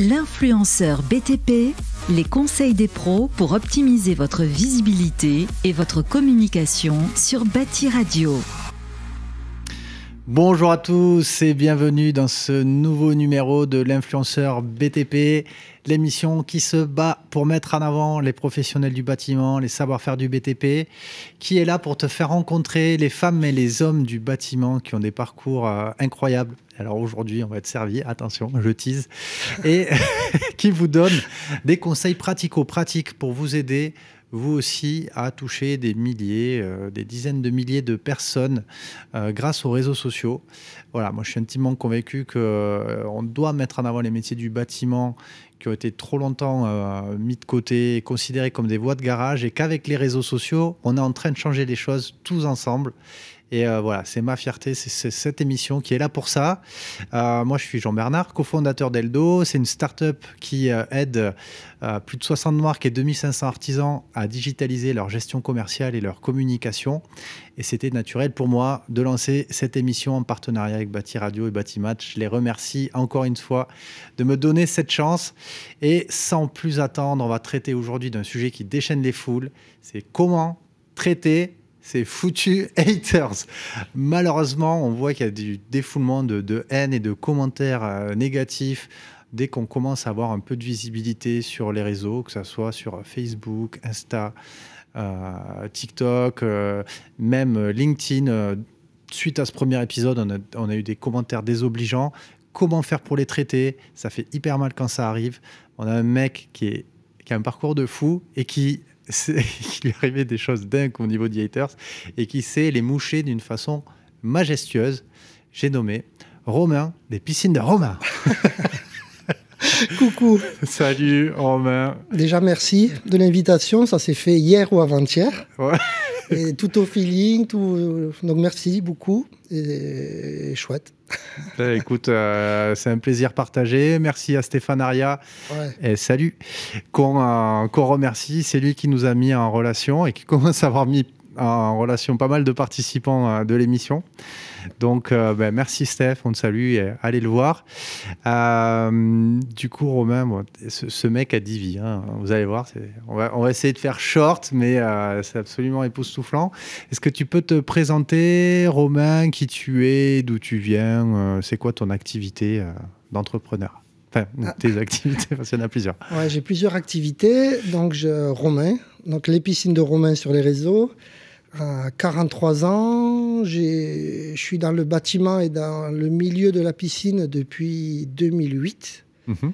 L'influenceur BTP, les conseils des pros pour optimiser votre visibilité et votre communication sur Bâti Radio. Bonjour à tous et bienvenue dans ce nouveau numéro de l'influenceur BTP, l'émission qui se bat pour mettre en avant les professionnels du bâtiment, les savoir-faire du BTP, qui est là pour te faire rencontrer les femmes et les hommes du bâtiment qui ont des parcours euh, incroyables. Alors aujourd'hui, on va être servi, attention, je tease, et qui vous donne des conseils pratico-pratiques pour vous aider vous aussi, à toucher des milliers, euh, des dizaines de milliers de personnes euh, grâce aux réseaux sociaux. Voilà, moi je suis intimement convaincu qu'on euh, doit mettre en avant les métiers du bâtiment qui ont été trop longtemps mis de côté, considérés comme des voies de garage, et qu'avec les réseaux sociaux, on est en train de changer les choses tous ensemble. Et euh, voilà, c'est ma fierté, c'est cette émission qui est là pour ça. Euh, moi, je suis Jean Bernard, cofondateur d'Eldo. C'est une start-up qui euh, aide plus de 60 marques et 2500 artisans à digitaliser leur gestion commerciale et leur communication. Et c'était naturel pour moi de lancer cette émission en partenariat avec Bâti Radio et Bâti Match. Je les remercie encore une fois de me donner cette chance. Et sans plus attendre, on va traiter aujourd'hui d'un sujet qui déchaîne les foules. C'est comment traiter c'est foutu, haters. Malheureusement, on voit qu'il y a du défoulement de, haine et de commentaires euh, négatifs dès qu'on commence à avoir un peu de visibilité sur les réseaux, que ce soit sur Facebook, Insta, euh, TikTok, euh, même LinkedIn. suite à ce premier épisode, on a, eu des commentaires désobligeants. Comment faire pour les traiter Ça fait hyper mal quand ça arrive. On a un mec qui a un parcours de fou et qui il lui arrivait des choses dingues au niveau des haters et qui sait les moucher d'une façon majestueuse. J'ai nommé Romain des piscines de Romain. Coucou. Salut Romain. Déjà merci de l'invitation, ça s'est fait hier ou avant-hier. Ouais. Et tout au feeling, tout... donc merci beaucoup et, chouette. Ben, écoute, euh, c'est un plaisir partagé. Merci à Stéphane Aria. Et salut. Euh, qu'on remercie, c'est lui qui nous a mis en relation et qui commence à avoir mis en relation pas mal de participants euh, de l'émission. Donc, euh, ben, merci Steph, on te salue allez le voir. Euh, du coup, Romain, ce, mec a 10 vies. Hein. vous allez voir, on va, essayer de faire short, mais euh, c'est absolument époustouflant. Est-ce que tu peux te présenter, Romain, qui tu es, d'où tu viens, c'est quoi ton activité d'entrepreneur Enfin, ah. tes activités, parce qu'il y en a plusieurs. j'ai plusieurs activités. Donc, Romain, donc piscines de Romain sur les réseaux. 43 ans. Je suis dans le bâtiment et dans le milieu de la piscine depuis 2008. Mhm.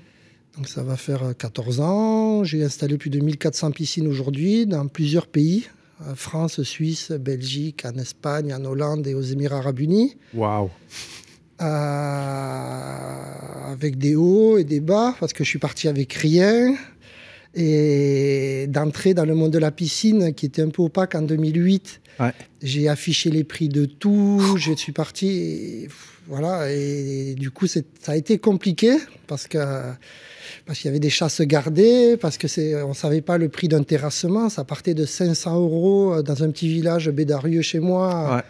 Donc ça va faire 14 euh, ans. J'ai installé plus de 1400 piscines aujourd'hui dans plusieurs pays. Euh, France, Suisse, Belgique, en Espagne, en Hollande et aux Émirats arabes unis. Waouh euh, Avec des hauts et des bas, parce que je suis parti avec rien et d'entrer dans le monde de la piscine qui était un peu opaque en 2008. J'ai affiché les prix de tout, je suis parti, et, voilà, et, du coup ça a été compliqué parce que parce qu'il y avait des chasses gardées, parce que c'est, on savait pas le prix d'un terrassement, ça partait de 500 euros dans un petit village bédarieux chez moi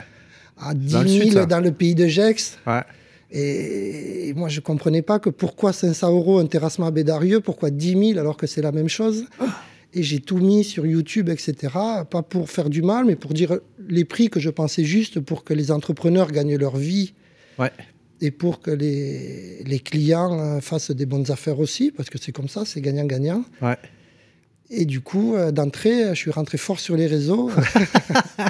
à 10 000 dans le, pays de Gex. Et, moi, je ne comprenais pas que pourquoi 500 euros un terrassement à Bédarieux, pourquoi 10 000 alors que c'est la même chose. Et j'ai tout mis sur YouTube, etc. Pas pour faire du mal, mais pour dire les prix que je pensais juste pour que les entrepreneurs gagnent leur vie. Ouais et pour que les, les, clients euh, fassent des bonnes affaires aussi, parce que c'est comme ça, c'est gagnant-gagnant. Ouais. Et du coup, euh, d'entrée, euh, je suis rentré fort sur les réseaux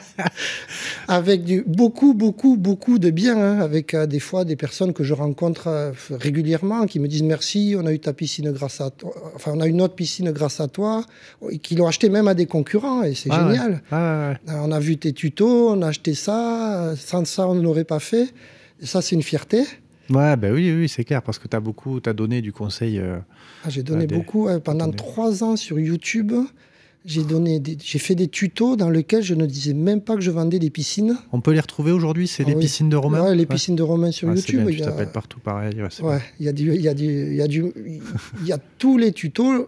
avec du, beaucoup, beaucoup, beaucoup de bien, hein. avec euh, des fois des personnes que je rencontre régulièrement qui me disent merci, on a eu ta piscine grâce à toi, enfin on a une autre piscine grâce à toi, et qui l'ont acheté même à des concurrents et c'est génial. On a vu tes tutos, on a acheté ça, sans ça on ne l'aurait pas fait. Et ça c'est une fierté. Ouais, ben oui, oui c'est clair, parce que tu as beaucoup, as donné du conseil. Euh, ah, j'ai donné beaucoup. Euh, pendant trois ans sur YouTube, j'ai donné, j'ai fait des tutos dans lesquels je ne disais même pas que je vendais des piscines. On peut les retrouver aujourd'hui, c'est des ah les piscines de Romain. Ouais, les piscines de Romain sur YouTube. tu partout pareil. Ouais, il y a du, il y a il y a du, il y a tous les tutos.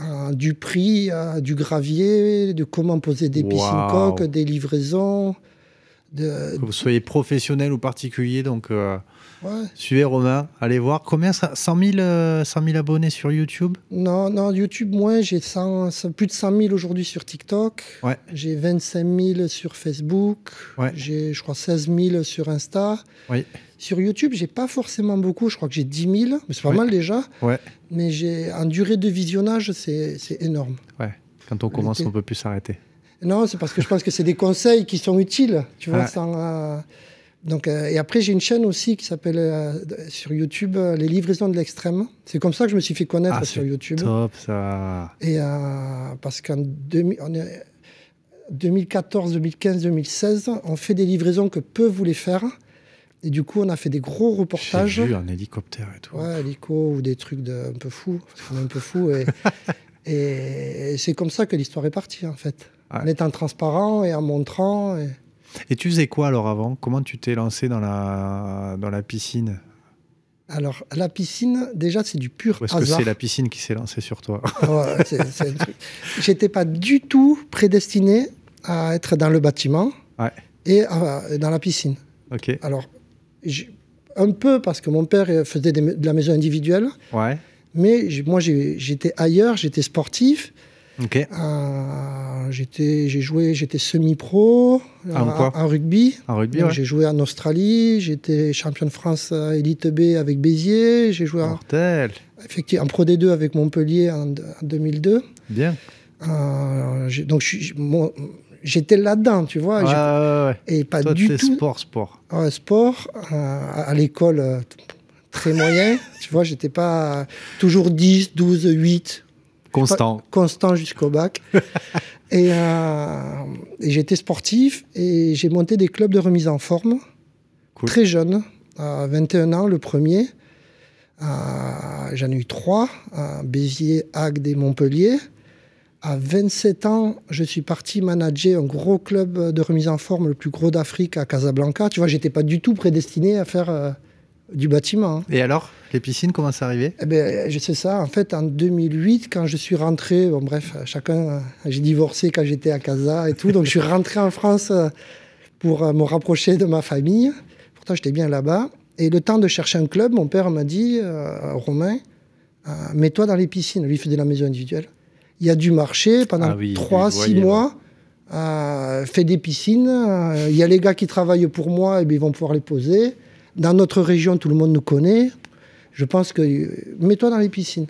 Hein, du prix, hein, du gravier, de comment poser des piscines coques, des livraisons. De... Que vous soyez professionnel ou particulier, donc euh, Suivez Romain, allez voir. Combien 100 000, euh, abonnés sur YouTube Non, non, YouTube, moi, j'ai plus de 100 000 aujourd'hui sur TikTok. Ouais. J'ai 25 000 sur Facebook. J'ai, je crois, 16 000 sur Insta. Sur YouTube, j'ai pas forcément beaucoup. Je crois que j'ai 10 000, mais c'est pas mal déjà. Ouais. Mais j'ai, en durée de visionnage, c'est, énorme. Quand on commence, on peut plus s'arrêter. Non, c'est parce que je pense que c'est des conseils qui sont utiles. Tu vois, sans. Euh, donc, euh, et après, j'ai une chaîne aussi qui s'appelle euh, sur YouTube euh, Les Livraisons de l'Extrême. C'est comme ça que je me suis fait connaître ah, sur YouTube. Top ça. Et parce qu'en 2014, 2015, 2016, on fait des livraisons que peu voulaient faire. Et du coup, on a fait des gros reportages. J'ai vu un hélicoptère et tout. Ouais, hélico ou des trucs un peu fous. un peu fou. Et, c'est comme ça que l'histoire est partie, en fait. En étant transparent et en montrant. Et tu faisais quoi alors avant Comment tu t'es lancé dans la, dans la piscine alors, la piscine, déjà, c'est du pur Ou que c'est la piscine qui s'est lancée sur toi ouais, J'étais pas du tout prédestiné à être dans le bâtiment et dans la piscine. Ok. Alors, un peu parce que mon père euh, faisait de la maison individuelle. Mais moi, j'étais ailleurs, j'étais sportif. Euh, j'étais, j'ai joué, j'étais semi-pro ah, en, rugby. En J'ai joué en Australie, j'étais champion de France Elite B avec Béziers, j'ai joué en, effectivement, Pro D2 avec Montpellier en, 2002. Bien. Euh, donc j'étais là-dedans, tu vois. et pas Toi, du tout. Sport, sport. sport. Euh, à l'école, très moyen. tu vois, j'étais pas toujours 10, 12, 8. Constant. Constant jusqu'au bac. Euh, et, j'étais sportif et j'ai monté des clubs de remise en forme. Très jeune, à 21 ans, le premier. Euh, j'en ai eu trois, Béziers, Agde et Montpellier. À 27 ans, je suis parti manager un gros club de remise en forme, le plus gros d'Afrique, à Casablanca. Tu vois, j'étais pas du tout prédestiné à faire euh, du bâtiment. Hein. Et alors, les piscines, comment à arrivé eh ben, Je sais ça, en fait, en 2008, quand je suis rentré, bon bref, chacun, j'ai divorcé quand j'étais à Casa et tout, donc je suis rentré en France euh, pour euh, me rapprocher de ma famille. Pourtant, j'étais bien là-bas. Et le temps de chercher un club, mon père m'a dit, euh, Romain, mets-toi dans les piscines. Lui, il faisait la maison individuelle. Il y a du marché pendant ah trois, six 3-6 mois. Euh, fais des piscines. Il y a les gars qui travaillent pour moi, et eh ben, ils vont pouvoir les poser dans notre région, tout le monde nous connaît. Je pense que. Mets-toi dans les piscines.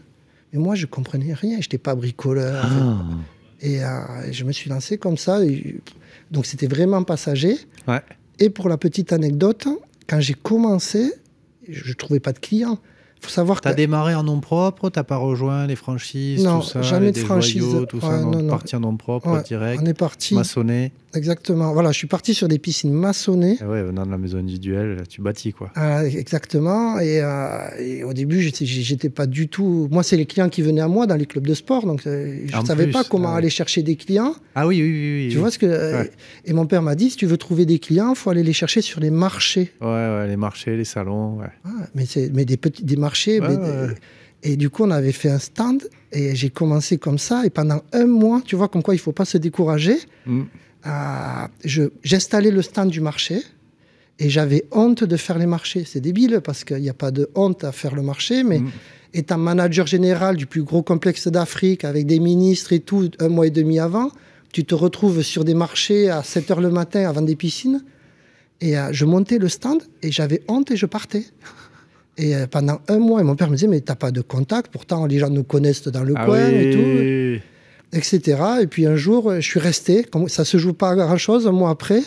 Mais moi, je comprenais rien. Je n'étais pas bricoleur. Ah. Et euh, je me suis lancé comme ça. donc, c'était vraiment passager. Et pour la petite anecdote, quand j'ai commencé, je ne trouvais pas de clients faut as démarré en nom propre, t'as pas rejoint les franchises, non, tout ça, jamais de franchise. tout parti en nom propre, direct. On est parti. Maçonné. Exactement. Voilà, je suis parti sur des piscines maçonnées. Eh ouais, venant de la maison individuelle, tu bâtis quoi. Ah, exactement. Euh, et, au début, j'étais pas du tout. Moi, c'est les clients qui venaient à moi dans les clubs de sport, donc euh, je ne savais pas comment ah aller chercher des clients. Ah oui, oui, oui. tu vois ce que. Et mon père m'a dit, si tu veux trouver des clients, faut aller les chercher sur les marchés. Ouais, ouais, les marchés, les salons. Ouais. Ah, mais c'est mais des petits des et, du coup, on avait fait un stand et j'ai commencé comme ça. Et pendant un mois, tu vois, comme quoi il ne faut pas se décourager. Mm. Euh, j'installais le stand du marché et j'avais honte de faire les marchés. C'est débile parce qu'il n'y a pas de honte à faire le marché, mais mm. étant manager général du plus gros complexe d'Afrique avec des ministres et tout, un mois et demi avant, tu te retrouves sur des marchés à 7 h le matin avant des piscines. Et euh, je montais le stand et j'avais honte et je partais. Et euh, pendant un mois, mon père me disait, mais t'as pas de contact, pourtant les gens nous connaissent dans le ah coin et tout, etc. Et puis un jour, euh, je suis resté, ça se joue pas grand-chose, un mois après,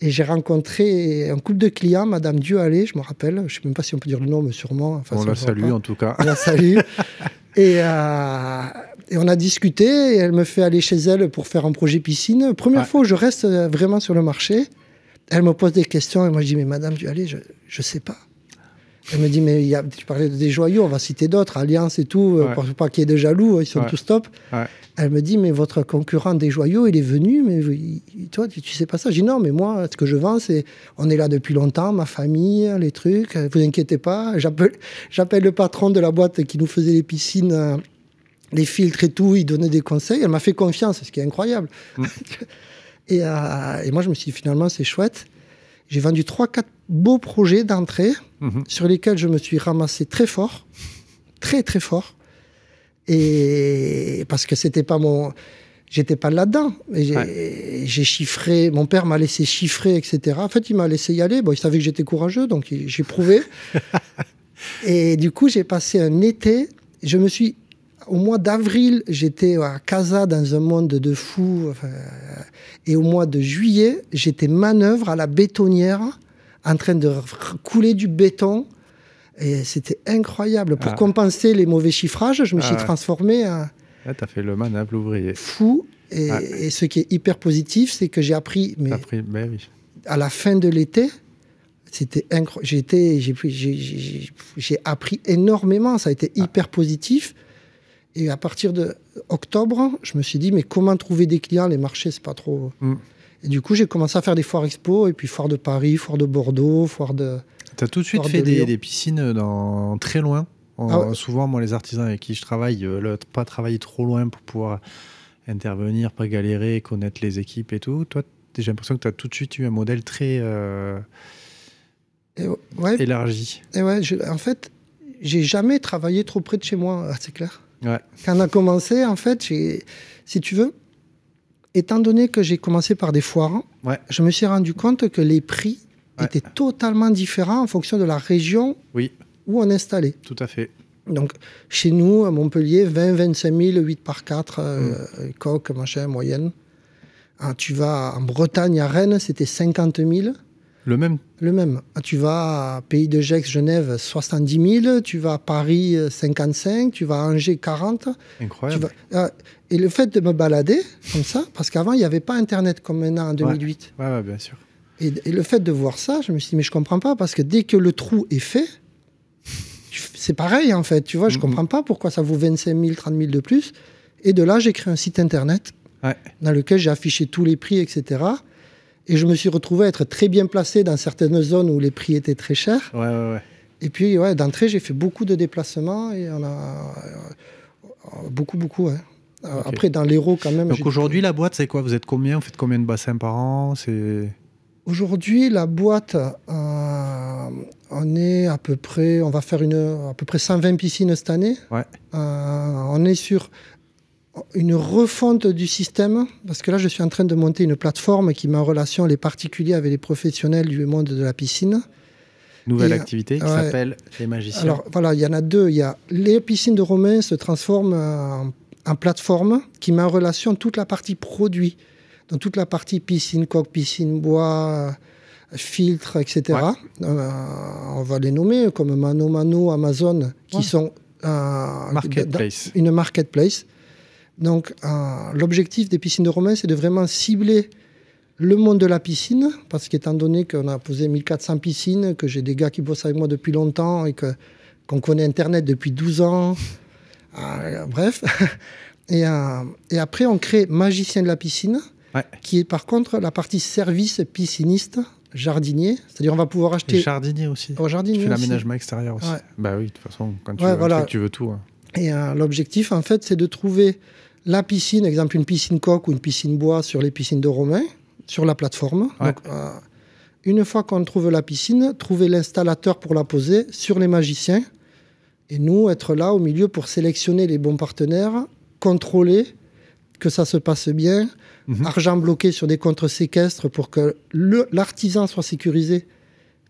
et j'ai rencontré un couple de clients, Madame Dieu je me rappelle, je sais même pas si on peut dire le nom, mais sûrement. Enfin, on la salue en tout cas. On la salue. Euh, et, on a discuté, et elle me fait aller chez elle pour faire un projet piscine. Première fois je reste vraiment sur le marché, elle me pose des questions, et moi je dis, mais Madame Dieu je, je ne sais pas. Elle me dit, mais tu parlais des joyaux, on va citer d'autres, Alliance et tout, pour pas qu'il y ait de jaloux, ils sont tous top. Elle me dit, mais votre concurrent des joyaux, il est venu, mais toi, tu, ne sais pas ça. J'ai dit, non, mais moi, ce que je vends, c'est, on est là depuis longtemps, ma famille, les trucs, vous inquiétez pas. J'appelle le patron de la boîte qui nous faisait les piscines. Euh, les filtres et tout, il donnait des conseils, elle m'a fait confiance, ce qui est incroyable. Mm. et, euh, et moi, je me suis dit, finalement, c'est chouette. J'ai vendu 3-4 beaux projets d'entrée mhm. sur lesquels je me suis ramassé très fort, très très fort. Et parce que c'était pas mon. J'étais pas là-dedans. J'ai chiffré, mon père m'a laissé chiffrer, etc. En fait, il m'a laissé y aller. Bon, il savait que j'étais courageux, donc j'ai prouvé. et du coup, j'ai passé un été. Je me suis. Au mois d'avril, j'étais à Casa dans un monde de fous. et au mois de juillet, j'étais manœuvre à la bétonnière en train de couler du béton. Et c'était incroyable. Pour ah. compenser les mauvais chiffrages, je me suis ah. transformé en... Ah, fait le Fou. Et, ce qui est hyper positif, c'est que j'ai appris, mais à la fin de l'été, c'était incroyable. J'ai appris énormément. Ça a été hyper positif. Et à partir de octobre, je me suis dit, mais comment trouver des clients Les marchés, c'est pas trop. Mm du coup, j'ai commencé à faire des foires expo, et puis foire de Paris, foire de Bordeaux, foire de. Tu as tout de suite fait des, piscines dans, très loin. Ah souvent, moi, les artisans avec qui je travaille, euh, le, pas travailler trop loin pour pouvoir intervenir, pas galérer, connaître les équipes et tout. Toi, j'ai l'impression que tu as tout de suite eu un modèle très euh, élargi. Et ouais, je, en fait, j'ai jamais travaillé trop près de chez moi, c'est clair. Quand on a commencé, en fait, si tu veux, étant donné que j'ai commencé par des foires, je me suis rendu compte que les prix étaient totalement différents en fonction de la région oui. où on installait. Tout à fait. Donc, chez nous, à Montpellier, 20, 25 000, 8 par 4, euh, hmm. coque, machin, moyenne. Ah, tu vas en Bretagne, à Rennes, c'était 50 000. Le même Le même. Ah, tu vas à Pays de Gex, Genève, 70 000. Tu vas à Paris, 55. Euh, tu vas à Angers, 40. Incroyable. Euh, et le fait de me balader comme ça, parce qu'avant, il n'y avait pas Internet comme maintenant en 2008. Oui, ouais, bien sûr. Et, le fait de voir ça, je me suis dit, mais je comprends pas, parce que dès que le trou est fait, c'est pareil en fait. Tu vois, je ne mm-hmm. comprends pas pourquoi ça vaut 25 000, 30 000 de plus. Et de là, j'ai créé un site Internet dans lequel j'ai affiché tous les prix, etc. Et je me suis retrouvé à être très bien placé dans certaines zones où les prix étaient très chers. Ouais, ouais, ouais. Et puis, ouais, d'entrée, j'ai fait beaucoup de déplacements et on a. Euh, beaucoup, beaucoup, hein. euh, Après, dans l'héro quand même. Donc aujourd'hui, la boîte, c'est quoi Vous êtes combien Vous faites combien de bassins par an C'est. Aujourd'hui, la boîte, euh, on est à peu près, on va faire une, à peu près 120 piscines cette année. Ouais. on est sur une refonte du système, parce que là, je suis en train de monter une plateforme qui met en relation les particuliers avec les professionnels du monde de la piscine. Nouvelle activité qui s'appelle les magiciens. Alors voilà, il y en a deux. Il y a les piscines de Romain se transforment en, plateforme qui met en relation toute la partie produit, donc toute la partie piscine, coque, piscine, bois, filtre, etc. Euh, on va les nommer comme Mano Mano, Amazon, qui sont euh, une marketplace donc, euh, l'objectif des piscines de Romain, c'est de vraiment cibler le monde de la piscine, parce qu'étant donné qu'on a posé 1400 piscines, que j'ai des gars qui bossent avec moi depuis longtemps et que, qu'on connaît Internet depuis 12 ans, euh, bref. Euh, et, après, on crée Magicien de la piscine, qui est par contre la partie service pisciniste jardinier, c'est-à-dire on va pouvoir acheter. Les jardinier aussi. Au oh, jardinier. Tu fais l'aménagement extérieur aussi. Bah oui, de toute façon, quand tu, veux, tu, veux, tout. Hein. Et l'objectif, en fait, c'est de trouver la piscine, exemple une piscine coque ou une piscine bois sur les piscines de Romain, sur la plateforme. Euh, une fois qu'on trouve la piscine, trouver l'installateur pour la poser sur les magiciens. Et nous, être là au milieu pour sélectionner les bons partenaires, contrôler que ça se passe bien, mhm. argent bloqué sur des comptes séquestres pour que l'artisan soit sécurisé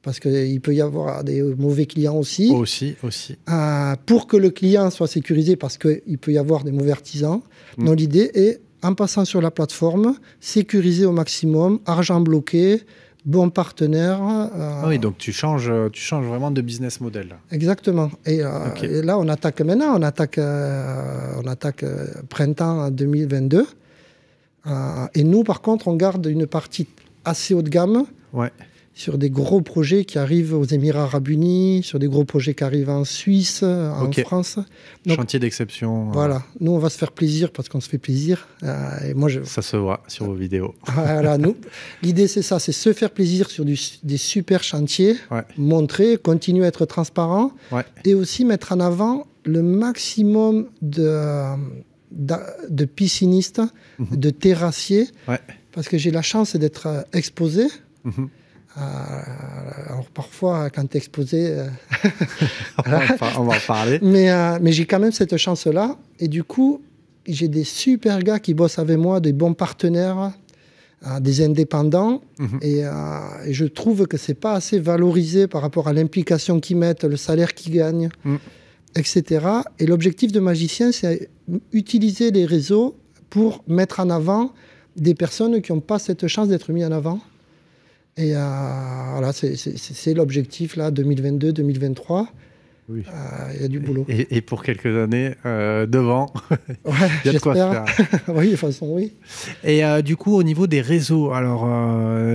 parce qu'il peut y avoir des mauvais clients aussi. Aussi, aussi. Euh, pour que le client soit sécurisé, parce qu'il peut y avoir des mauvais artisans. Donc mm. l'idée est, en passant sur la plateforme, sécuriser au maximum, argent bloqué, bon partenaire. Euh, oui, donc tu changes, tu changes vraiment de business model. Exactement. Et, euh, là, on attaque maintenant, on attaque, on attaque printemps 2022. et nous, par contre, on garde une partie assez haut de gamme. Ouais sur des gros projets qui arrivent aux Émirats Arabes Unis, sur des gros projets qui arrivent en Suisse, en France. Chantier d'exception. Hein. Voilà, nous on va se faire plaisir parce qu'on se fait plaisir. Euh, moi, je... Ça se voit sur vos vidéos. voilà, nous, l'idée c'est ça, c'est se faire plaisir sur des super chantiers, montrer, continuer à être transparent et aussi mettre en avant le maximum de, de, piscinistes, mhm. de terrassiers, parce que j'ai la chance d'être euh, exposé. Mhm. Euh, euh, alors parfois, quand tu exposé, euh, on, va en parler. Mais, mais j'ai quand même cette chance-là. Et du coup, j'ai des super gars qui bossent avec moi, des bons partenaires, des indépendants. Mhm. Et, je trouve que c'est pas assez valorisé par rapport à l'implication qu'ils mettent, le salaire qu'ils gagnent, mm. etc. Et l'objectif de magicien, c'est utiliser les réseaux pour mettre en avant des personnes qui n'ont pas cette chance d'être mis en avant. Et euh, voilà, c'est l'objectif là, 2022-2023. Oui. Euh, il y a du boulot. Et, pour quelques années devant, il oui, de façon, oui. Et euh, du coup, au niveau des réseaux, alors,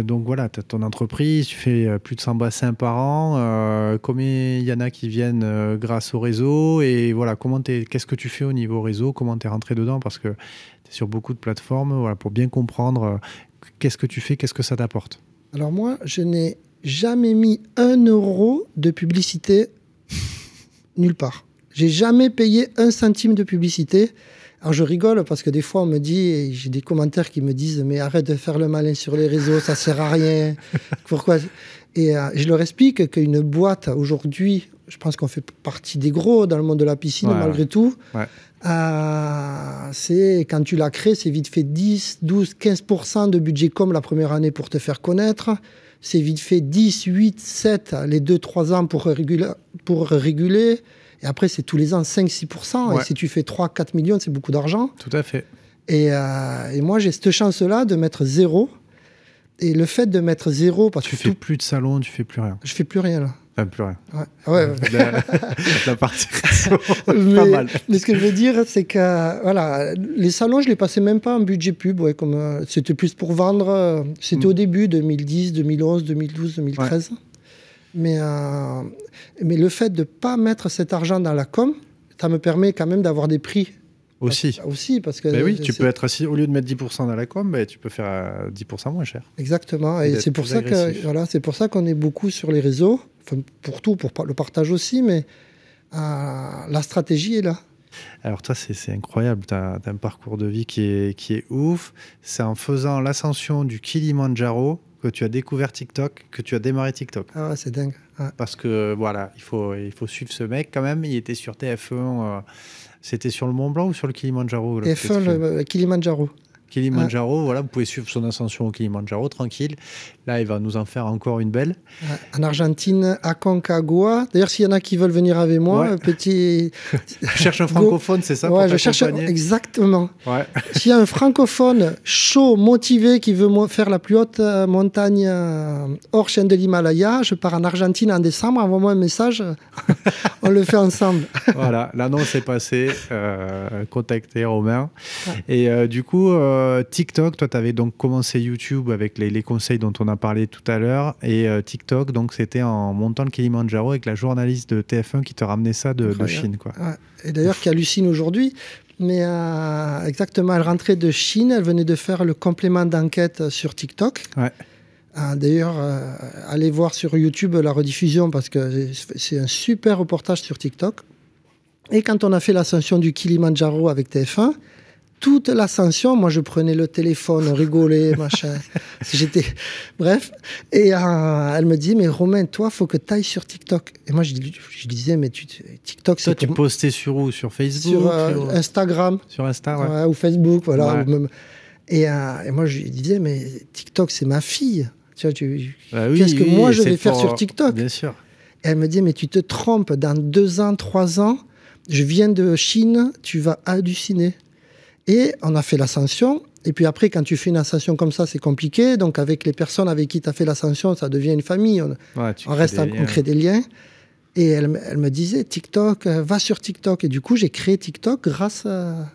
donc voilà, tu as ton entreprise, tu fais plus de 100 bassins par an. combien il y en a qui viennent grâce au réseau Et voilà, qu'est-ce que tu fais au niveau réseau Comment tu es rentré dedans Parce que tu es sur beaucoup de plateformes, voilà, pour bien comprendre qu'est-ce que tu fais, qu'est-ce que ça t'apporte. Alors moi, je n'ai jamais mis un euro de publicité nulle part. J'ai jamais payé un centime de publicité. Alors je rigole parce que des fois on me dit, j'ai des commentaires qui me disent mais arrête de faire le malin sur les réseaux, ça sert à rien. Pourquoi et euh, je leur explique qu'une boîte, aujourd'hui, je pense qu'on fait partie des gros dans le monde de la piscine, malgré tout. Euh, c'est quand tu la crées, c'est vite fait 10, 12, 15 de budget comme la première année pour te faire connaître. C'est vite fait 10, 8, 7, les 2, 3 ans pour réguler. Pour Et après, c'est tous les ans 5-6%. Et si tu fais 3-4 millions, c'est beaucoup d'argent. Tout à fait. et euh, moi, j'ai cette chance-là de mettre zéro et le fait de mettre zéro, parce tu que fais plus de salon, tu fais plus rien. Je fais plus rien là. Enfin, plus rien. Ouais. Ah ouais. La, partie. mais, pas mal. mais ce que je veux dire, c'est que voilà, les salons, je les passais même pas en budget pub. Ouais, comme euh, c'était plus pour vendre. Euh, c'était au hmm. début 2010, 2011, 2012, 2013. Mais euh, mais le fait de pas mettre cet argent dans la com, ça me permet quand même d'avoir des prix aussi. aussi, parce que. mais ben oui, tu peux être assis, au lieu de mettre 10% dans la com, ben, tu peux faire 10% euh, moins cher. Exactement. Et, c'est pour, ça que, voilà, pour ça qu'on est beaucoup sur les réseaux, pour tout, pour le partage aussi, mais euh, la stratégie est là. Alors toi, c'est incroyable, tu as, un parcours de vie qui est, qui est ouf. C'est en faisant l'ascension du Kilimanjaro que tu as découvert TikTok, que tu as démarré TikTok. Ah ouais, c'est dingue. Parce que voilà, il faut, il faut suivre ce mec quand même. Il était sur TF1. C'était sur le Mont Blanc ou sur le Kilimandjaro Eiffel, euh, Kilimandjaro. Kilimanjaro, voilà, vous pouvez suivre son ascension au Kilimanjaro, tranquille. Là, il va nous en faire encore une belle. En Argentine, à Concagua. D'ailleurs, s'il y en a qui veulent venir avec moi, petit. je cherche un francophone, c'est ça Ouais, je cherche exactement. s'il y a un francophone chaud, motivé, qui veut faire la plus haute euh, montagne euh, hors chaîne de l'Himalaya, je pars en Argentine en décembre. Envoie-moi un message. On le fait ensemble. voilà, l'annonce est passée. Euh, contactez Romain. Et euh, du coup. Euh, TikTok, toi, tu avais donc commencé YouTube avec les, conseils dont on a parlé tout à l'heure. Et euh, TikTok, donc, c'était en montant le Kilimanjaro avec la journaliste de TF1 qui te ramenait ça de, Chine. Quoi. Et d'ailleurs, qui hallucine aujourd'hui. Mais euh, exactement, elle rentrait de Chine, elle venait de faire le complément d'enquête sur TikTok. D'ailleurs, allez voir sur YouTube la rediffusion parce que c'est un super reportage sur TikTok. Et quand on a fait l'ascension du Kilimanjaro avec TF1, toute l'ascension, moi je prenais le téléphone, rigolais, machin. J'étais. Bref. Et euh, elle me dit Mais Romain, toi, faut que tu ailles sur TikTok. Et moi je, disais Mais TikTok, c'est. Toi, tu postais sur où Sur Facebook Sur, euh, Instagram. Sur Instagram. ou Facebook, voilà. Euh, et, moi je disais Mais TikTok, c'est ma fille. Tu, tu... Bah qu'est-ce que moi je vais faire sur TikTok Bien sûr. Et elle me dit Mais tu te trompes, dans deux ans, trois ans, je viens de Chine, tu vas halluciner. Et on a fait l'ascension. Et puis après, quand tu fais une ascension comme ça, c'est compliqué. Donc avec les personnes avec qui tu as fait l'ascension, ça devient une famille. On, reste, on crée des liens. Et elle, me disait, TikTok, euh, va sur TikTok. Et du coup, j'ai créé TikTok grâce à,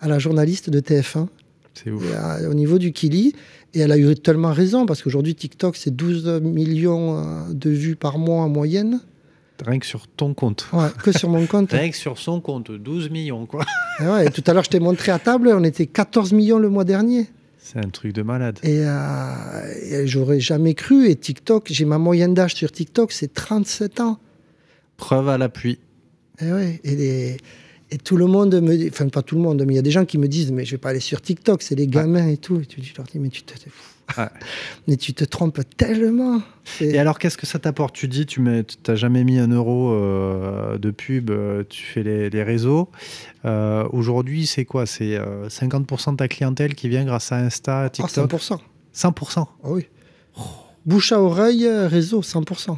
la journaliste de TF1. C'est euh, au niveau du Kili. Et elle a eu tellement raison, parce qu'aujourd'hui, TikTok, c'est 12 millions euh, de vues par mois en moyenne. Rien que sur ton compte. Ouais, que sur mon compte. Rien que sur son compte, 12 millions, quoi. ouais, tout à l'heure, je t'ai montré à table, on était 14 millions le mois dernier. C'est un truc de malade. Euh, et, j'aurais jamais cru. Et TikTok, j'ai ma moyenne d'âge sur TikTok, c'est 37 ans. Preuve à l'appui. Et ouais, et, tout le monde me. Enfin, pas tout le monde, mais il y a des gens qui me disent Mais je vais pas aller sur TikTok, c'est les ah. gamins et tout. Et tu, leur dis Mais tu te fou. Mais tu te trompes tellement. Et alors, qu'est-ce que ça t'apporte Tu dis, tu n'as jamais mis un euro euh, de pub, euh, tu fais les, réseaux. Euh, aujourd'hui, c'est quoi C'est 50% de ta clientèle qui vient grâce à Insta, oh, TikTok 100%. 100% ah Oui. Bouche à oreille, réseau, 100%.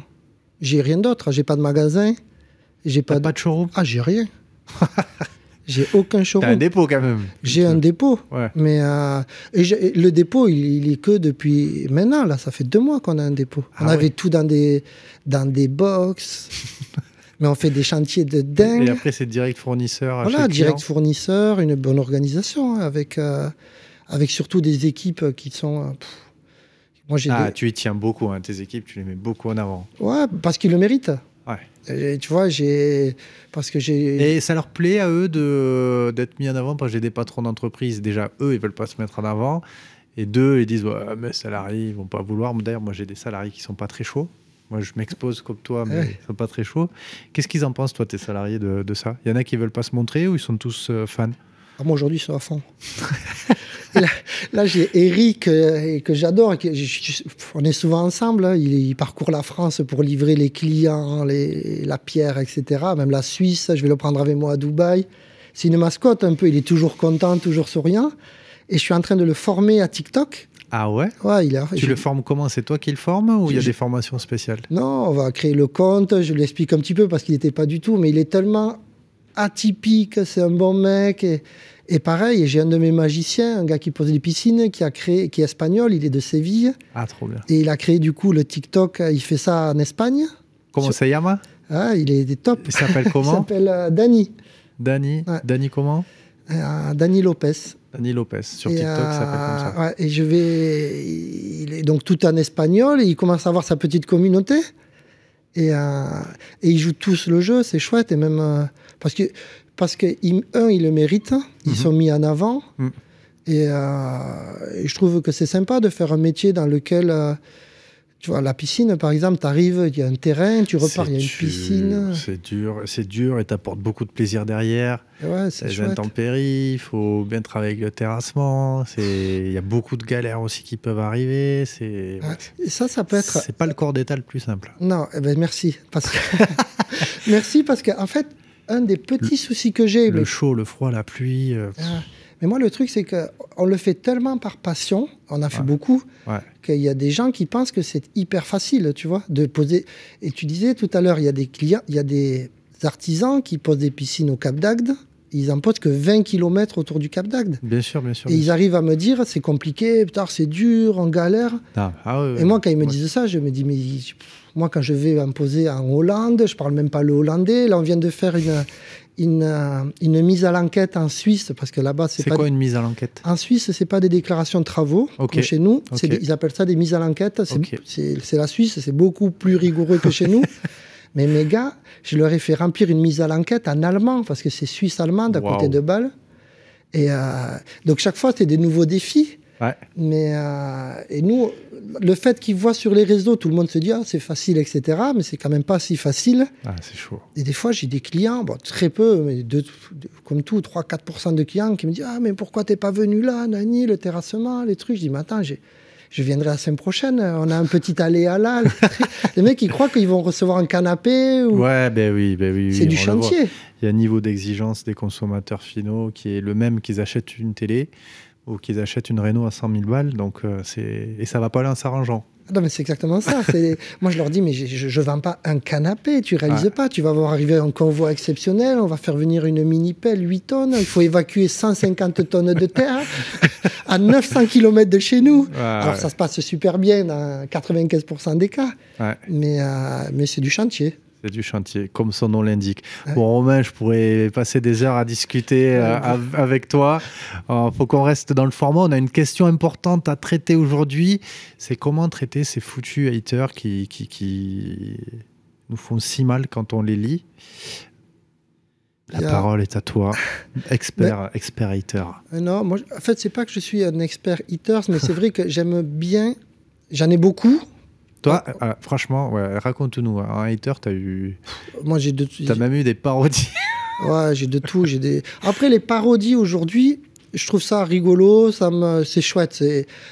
J'ai rien d'autre. J'ai pas de magasin. J'ai pas, de... pas de Ah, j'ai rien. J'ai aucun showroom. T'as un dépôt quand même. J'ai un dépôt. Mais euh, le dépôt, il, il, est que depuis maintenant, là, ça fait deux mois qu'on a un dépôt. on ah avait tout dans des, dans des box. mais on fait des chantiers de dingue. Et après, c'est direct fournisseur. voilà, direct fournisseur, une bonne organisation hein, avec, euh, avec surtout des équipes qui sont. Euh, ah, tu y tiens beaucoup, hein, tes équipes, tu les mets beaucoup en avant. Ouais, parce qu'ils le méritent. Et, tu vois, j'ai. Parce que j'ai. Et ça leur plaît à eux de, d'être mis en avant Parce que j'ai des patrons d'entreprise, déjà, eux, ils veulent pas se mettre en avant. Et deux, ils disent mes salariés, ils vont pas vouloir. D'ailleurs, moi, j'ai des salariés qui sont pas très chauds. Moi, je m'expose comme toi, mais ils ils sont pas très chauds. Qu'est-ce qu'ils en pensent, toi, tes salariés, de, de ça Il y en a qui veulent pas se montrer ou ils sont tous euh, fans ah, moi, aujourd'hui, c'est à fond. là, j'ai Eric, euh, que j'adore. On est souvent ensemble. Hein. il, parcourt la France pour livrer les clients, les, la pierre, etc. Même la Suisse. Je vais le prendre avec moi à Dubaï. C'est une mascotte un peu. Il est toujours content, toujours souriant. Et je suis en train de le former à TikTok. Ah ouais, ouais il a... Tu le formes comment C'est toi qui le formes ou il y a des formations spéciales Non, on va créer le compte, je l'explique un petit peu parce qu'il n'était pas du tout, mais il est tellement atypique, c'est un bon mec. Et, pareil, j'ai un de mes magiciens, un gars qui pose des piscines, qui a créé, qui est espagnol, il est de Séville. Ah, trop bien. Et il a créé du coup le TikTok, il fait ça en Espagne. Comment ça s'appelle ah, Il est top. Il s'appelle comment Il s'appelle euh, Dani. Dani Dani comment euh, Dani Lopez. Dani Lopez, sur TikTok, ça s'appelle comme ça. Euh, et je vais. Il est donc tout en espagnol, et il commence à avoir sa petite communauté. Et, euh, et ils jouent tous le jeu, c'est chouette. Et même parce que, parce que un, ils le méritent, ils sont mis en avant. Mm. Euh, et, je trouve que c'est sympa de faire un métier dans lequel. Euh, tu vois, la piscine, par exemple, tu arrives, il y a un terrain, tu repars, il y a une piscine. C'est dur, c'est dur et t'apportes beaucoup de plaisir derrière. ouais, c'est Les intempéries, il faut bien travailler avec le terrassement. Il y a beaucoup de galères aussi qui peuvent arriver. C'est ouais, ça, ça peut être. C'est pas le corps d'état le plus simple. Non, eh ben merci. Parce que... merci parce qu'en en fait, un des petits soucis que j'ai. Le chaud, le froid, la pluie. Euh, ah. Mais moi, le truc, c'est qu'on le fait tellement par passion, on a fait beaucoup, qu'il y a des gens qui pensent que c'est hyper facile, tu vois, de poser. Et tu disais tout à l'heure, il y a des clients, il y a des artisans qui posent des piscines au Cap d'Agde. Ils en posent que 20 km autour du Cap d'Agde. Bien sûr, bien sûr. Et ils arrivent à me dire, c'est compliqué, putain, c'est dur, en galère. Ah, ah Et moi, quand ils me disent ça, je me dis, mais moi, quand je vais m'imposer en Hollande, je parle même pas le hollandais. Là, on vient de faire une, une, mise à l'enquête en Suisse, parce que là-bas, c'est pas. C'est quoi une mise à l'enquête En Suisse, c'est pas des déclarations de travaux, comme chez nous. ils appellent ça des mises à l'enquête. C'est la Suisse, c'est beaucoup plus rigoureux que chez nous. Mais mes gars, je leur ai fait remplir une mise à l'enquête en allemand, parce que c'est suisse-allemande à côté de Bâle. Et euh, donc, chaque fois, c'est des nouveaux défis. Mais euh, et nous, le fait qu'ils voient sur les réseaux, tout le monde se dit ah, c'est facile, etc. Mais c'est quand même pas si facile. Ah, c'est chaud. Et des fois, j'ai des clients, bon, très peu, mais de, comme tout, 3-4% de clients qui me disent Ah, mais pourquoi t'es pas venu là, Nani, le terrassement, les trucs Je dis Mais attends, Je viendrai la semaine prochaine, on a un petit à là. les mecs, ils croient qu'ils vont recevoir un canapé. Ou... Ouais, ben oui, ben oui. C'est du chantier. Il y a un niveau d'exigence des consommateurs finaux qui est le même qu'ils achètent une télé ou qu'ils achètent une Renault à 100 000 balles. Donc, euh, c'est... Et ça va pas là en s'arrangeant. Non, mais c'est exactement ça. Moi, je leur dis, mais je ne vends pas un canapé, tu réalises pas. Tu vas voir arriver un convoi exceptionnel, on va faire venir une mini-pelle 8 tonnes, il faut évacuer 150 tonnes de terre à 900 km de chez nous. Alors, ça se passe super bien dans 95% des cas, mais, euh, mais c'est du chantier. C'est du chantier, comme son nom l'indique. Bon, Romain, je pourrais passer des heures à discuter euh, avec toi. Il euh, faut qu'on reste dans le format. On a une question importante à traiter aujourd'hui. C'est comment traiter ces foutus haters qui, qui, nous font si mal quand on les lit. La parole est à toi, expert, expert hater. Euh, non, moi, en fait, c'est pas que je suis un expert hater, mais c'est vrai que j'aime bien, j'en ai beaucoup, toi, ah, ah, franchement, raconte-nous, un hater, t'as eu. Moi, j'ai de tout. T'as même eu des parodies. ouais, j'ai de tout. J'ai des. Après, les parodies aujourd'hui, je trouve ça rigolo, ça me, c'est chouette.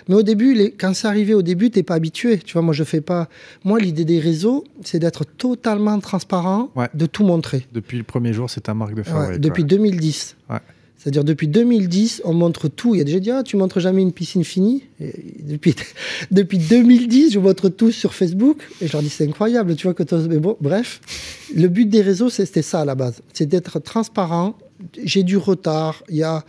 Mais au début, quand c'est arrivé au début, t'es pas habitué. Tu vois, moi, je fais pas. Moi, l'idée des réseaux, c'est d'être totalement transparent, de tout montrer. Depuis le premier jour, c'est ta marque de fabrique. Ouais, depuis 2010. Ouais. C'est-à-dire depuis 2010, on montre tout. Il y a déjà dit ah tu montres jamais une piscine finie. depuis depuis 2010, je montre tout sur Facebook et je leur dis c'est incroyable, tu vois que bref, le but des réseaux c'était ça à la base, c'est d'être transparent. J'ai du retard, il y a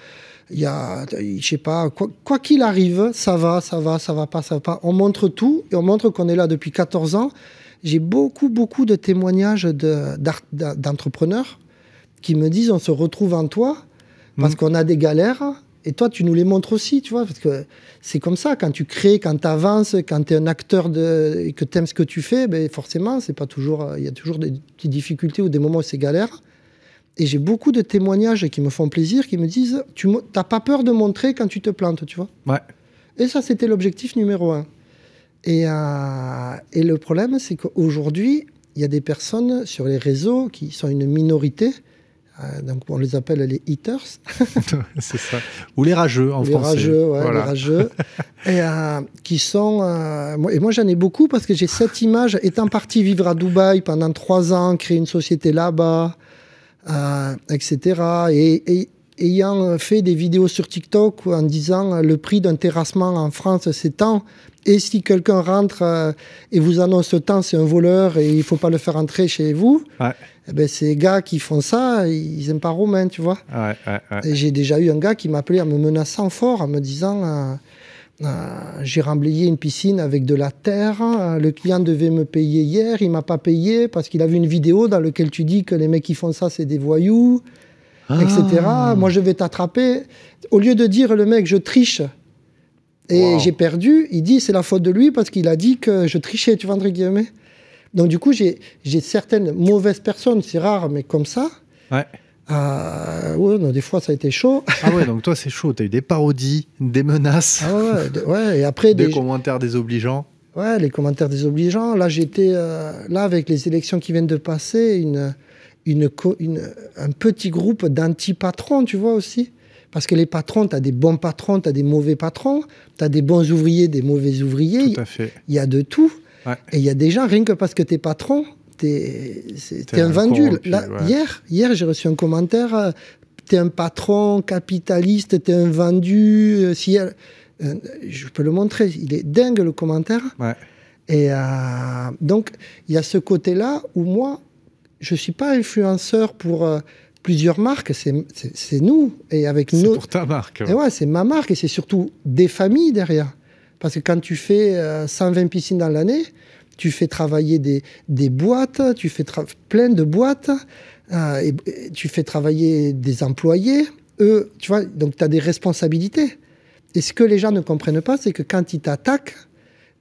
il y a, je sais pas, quoi qu'il arrive, ça va, ça va, ça va pas, ça va pas. On montre tout et on montre qu'on est là depuis 14 ans. J'ai beaucoup, beaucoup de témoignages d'entrepreneurs qui me disent on se retrouve en toi parce mm. qu'on a des galères et toi, tu nous les montres aussi, tu vois, parce que c'est comme ça, quand tu crées, quand tu avances, quand tu es un acteur de, et que tu aimes ce que tu fais, ben forcément, c'est pas toujours, euh, il y a toujours des, petites difficultés ou des moments où c'est galère. Et j'ai beaucoup de témoignages qui me font plaisir, qui me disent, tu n'as pas peur de montrer quand tu te plantes, tu vois. Ouais. Et ça, c'était l'objectif numéro un. Et, euh, et le problème, c'est qu'aujourd'hui, il y a des personnes sur les réseaux qui sont une minorité, euh, donc on les appelle les eaters ». c'est ça. Ou les rageux en les Rageux, ouais, Les rageux, et, euh, qui sont. Euh, et moi j'en ai beaucoup parce que j'ai cette image, étant parti vivre à Dubaï pendant trois ans, créer une société là-bas, etc. et, ayant fait des vidéos sur TikTok en disant euh, le prix d'un terrassement en France, c'est tant. Et si quelqu'un rentre euh, et vous annonce temps, c'est un voleur et il faut pas le faire entrer chez vous. Eh ben, ces gars qui font ça, ils aiment pas Romain, tu vois. et j'ai déjà eu un gars qui m'appelait en me menaçant fort, en me disant. Euh, j'ai remblayé une piscine avec de la terre. le client devait me payer hier, il m'a pas payé parce qu'il a vu une vidéo dans laquelle tu dis que les mecs qui font ça, c'est des voyous etc. Ah. Moi, je vais t'attraper. Au lieu de dire, le mec, je triche et j'ai perdu, il dit, c'est la faute de lui parce qu'il a dit que je trichais, tu vois, entre guillemets. Donc, du coup, j'ai certaines mauvaises personnes, c'est rare, mais comme ça. Ouais. Ah, ouais, non, des fois ça a été chaud. Ah ouais, donc toi c'est chaud, t'as eu des parodies, des menaces. Ah ouais, ouais, et après des, commentaires désobligeants. Ouais, les commentaires désobligeants. Là j'étais euh, là avec les élections qui viennent de passer, une un petit groupe d'anti-patrons, tu vois aussi. Parce que les patrons, tu as des bons patrons, tu as des mauvais patrons, tu as des bons ouvriers, des mauvais ouvriers. Tout à fait. Il y a de tout. Et il y a des gens, rien que parce que t'es patron, t'es es un vendu. Hier, hier j'ai reçu un commentaire euh, tu es un patron capitaliste, es un vendu. Euh, si euh, je peux le montrer, il est dingue le commentaire. Et donc, il y a ce côté-là où moi, je suis pas influenceur pour euh, plusieurs marques, c'est nous et avec nous. C'est pour ta marque. Et ouais, c'est ma marque et c'est surtout des familles derrière. Parce que quand tu fais 120 euh, piscines dans l'année, tu fais travailler des, boîtes, tu fais plein de boîtes, euh, et, tu fais travailler des employés, eux, tu vois, donc tu as des responsabilités. Et ce que les gens ne comprennent pas, c'est que quand ils t'attaquent,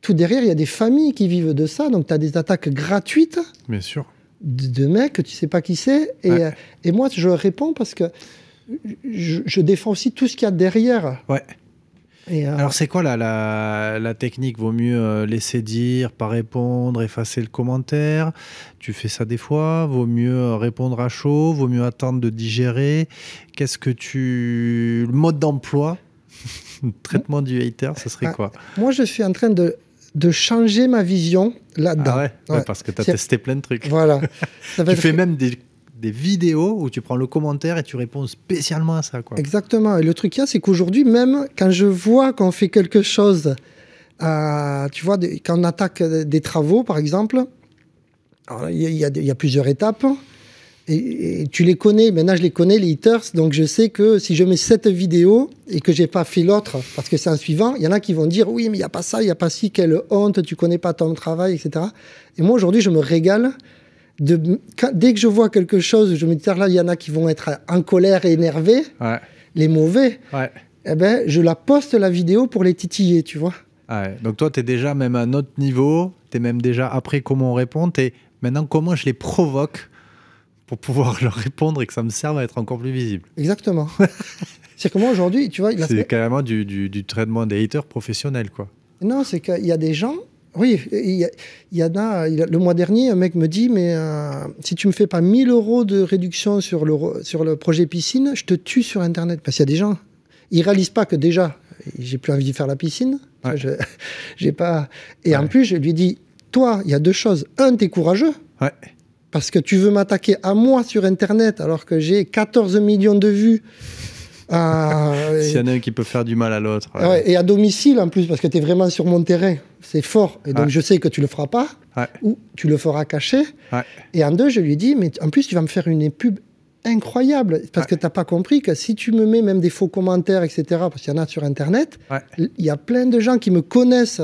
tout derrière, il y a des familles qui vivent de ça, donc tu as des attaques gratuites. Bien sûr de, que mecs, tu sais pas qui c'est. Et, euh, moi, je réponds parce que je, défends aussi tout ce qu'il y a derrière. Ouais. Et euh, Alors c'est quoi la, la, la technique Vaut mieux euh, laisser dire, pas répondre, effacer le commentaire. Tu fais ça des fois. Vaut mieux répondre à chaud. Vaut mieux attendre de digérer. Qu'est-ce que tu le mode d'emploi Traitement du hater, ce serait ah, quoi Moi, je suis en train de de changer ma vision là-dedans. Ah ouais, Parce que tu as testé plein de trucs. Voilà. tu fais même des, des, vidéos où tu prends le commentaire et tu réponds spécialement à ça. Quoi. Exactement. Et le truc qu'il y a, c'est qu'aujourd'hui, même quand je vois qu'on fait quelque chose, euh, tu vois, quand on attaque des travaux, par exemple, il y, a plusieurs étapes. Et, tu les connais, maintenant je les connais, les haters, donc je sais que si je mets cette vidéo et que j'ai pas fait l'autre, parce que c'est un suivant, il y en a qui vont dire oui, mais il n'y a pas ça, il n'y a pas ci, quelle honte, tu connais pas ton travail, etc. Et moi aujourd'hui, je me régale. De, dès que je vois quelque chose, je me dis là, il y en a qui vont être en colère et énervés, les mauvais, ouais. eh ben, je la poste la vidéo pour les titiller, tu vois. Donc toi, tu es déjà même à notre niveau, tu es même déjà après comment on répond, et maintenant comment je les provoque pour pouvoir leur répondre et que ça me serve à être encore plus visible. Exactement. c'est que moi aujourd'hui, tu vois, c'est carrément du, traitement des haters professionnels, quoi. Non, c'est qu'il y a des gens. Oui, il y, a, en a, Le mois dernier, un mec me dit Mais euh, si tu me fais pas 1000 euros de réduction sur le, sur le projet piscine, je te tue sur Internet. Parce qu'il y a des gens, ils réalisent pas que déjà, j'ai plus envie de faire la piscine. j'ai pas... Et en plus, je lui dis Toi, il y a deux choses. Un, tu es courageux. Ouais. Parce que tu veux m'attaquer à moi sur Internet alors que j'ai 14 millions de vues. Euh, S'il y en a un qui peut faire du mal à l'autre. et à domicile en plus, parce que tu es vraiment sur mon terrain. C'est fort. Et donc je sais que tu le feras pas, ou tu le feras cacher. Et en deux, je lui dis, mais en plus, tu vas me faire une pub incroyable, parce que tu n'as pas compris que si tu me mets même des faux commentaires, etc., parce qu'il y en a sur Internet, il y a plein de gens qui me connaissent